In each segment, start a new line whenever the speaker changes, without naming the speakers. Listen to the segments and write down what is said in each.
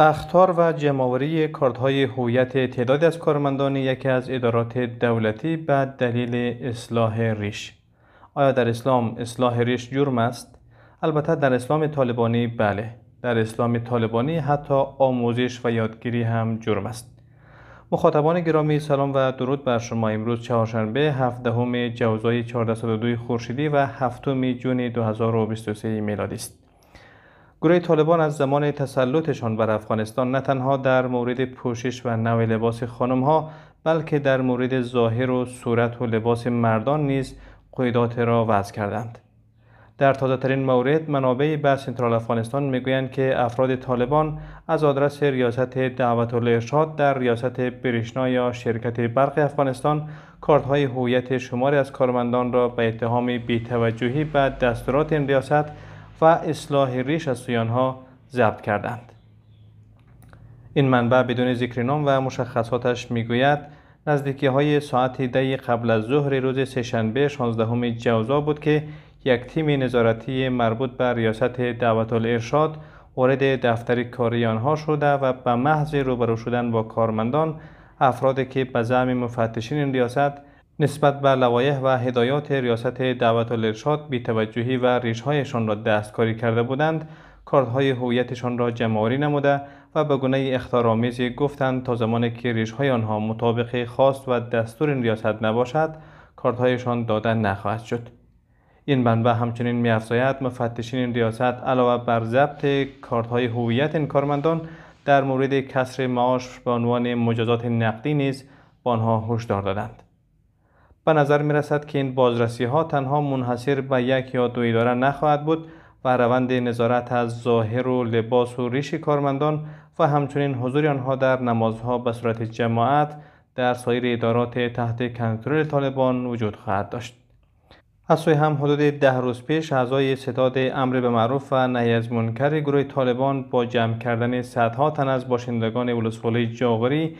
اختار و کارت کاردهای هویت تعداد از کارمندان یکی از ادارات دولتی به دلیل اصلاح ریش آیا در اسلام اصلاح ریش جرم است البته در اسلام طالبانی بله در اسلام طالبانی حتی آموزش و یادگیری هم جرم است مخاطبان گرامی سلام و درود بر شما امروز چهارشنبه همه جوزای 1402 خورشیدی و هفتم جون 2023 میلادی است گروه طالبان از زمان تسلطشان بر افغانستان نه تنها در مورد پوشش و نوع لباس ها بلکه در مورد ظاهر و صورت و لباس مردان نیز قیدات را وضع کردند در تازه ترین مورد منابعی به سنترال افغانستان میگویند که افراد طالبان از آدرس ریاست دعوت الارشاد در ریاست بریشنا یا شرکت برق افغانستان کارت های هویت شماری از کارمندان را به اتهام بیتوجهی به دستورات این ریاست و اصلاح ریش از سوی آنها ضبط کردند این منبع بدون ذکر نام و مشخصاتش میگوید نزدیکی های ساعت ده قبل از ظهر روز سهشنبه 16 جوزا بود که یک تیم نظارتی مربوط به ریاست دعوت الارشاد وارد دفتر کاری آنها شده و به محض روبرو شدن با کارمندان افرادی که به زعم مفتشین این ریاست نسبت به لوایح و هدایات ریاست دعوت بی توجهی و ریشهایشان را دستکاری کرده بودند کارتهای هویتشان را جمعآوری نموده و به گونه اختارآمیزی گفتند تا زمانی که ریشهای آنها مطابق خواست و دستور این ریاست نباشد کاردهایشان داده نخواهد شد این منبع همچنین میافزاید مفتشین این ریاست علاوه بر ضبط کارتهای هویت این کارمندان در مورد کسر معاش به عنوان مجازات نقدی نیز به آنها هشدار دادند به نظر می رسد که این بازرسی ها تنها منحصر به یک یا دو اداره نخواهد بود و روند نظارت از ظاهر و لباس و ریش کارمندان و همچنین حضور آنها در نمازها به صورت جماعت در سایر ادارات تحت کنترل طالبان وجود خواهد داشت. از سوی هم حدود ده روز پیش اعضای ستاد امر به معروف و نهی از منکر گروه طالبان با جمع کردن صدها تن از باشندگان ولسوالی جاغری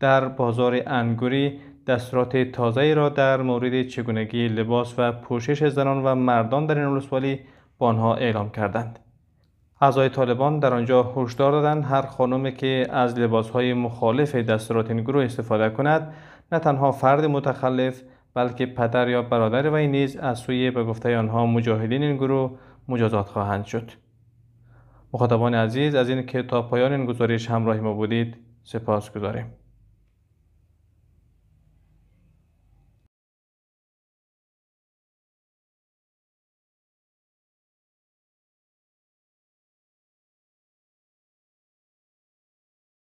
در بازار انگوری دستورات تازه‌ای را در مورد چگونگی لباس و پوشش زنان و مردان در این ولسوالی با آنها اعلام کردند. اعضای طالبان در آنجا هشدار دادند هر خانمی که از لباسهای مخالف دستورات این گروه استفاده کند نه تنها فرد متخلف بلکه پدر یا برادر وی نیز از سوی به گفته آنها مجاهدین این گروه مجازات خواهند شد مخاطبان عزیز از اینکه تا پایان این گزارش همراه ما بودید سپاس گذاریم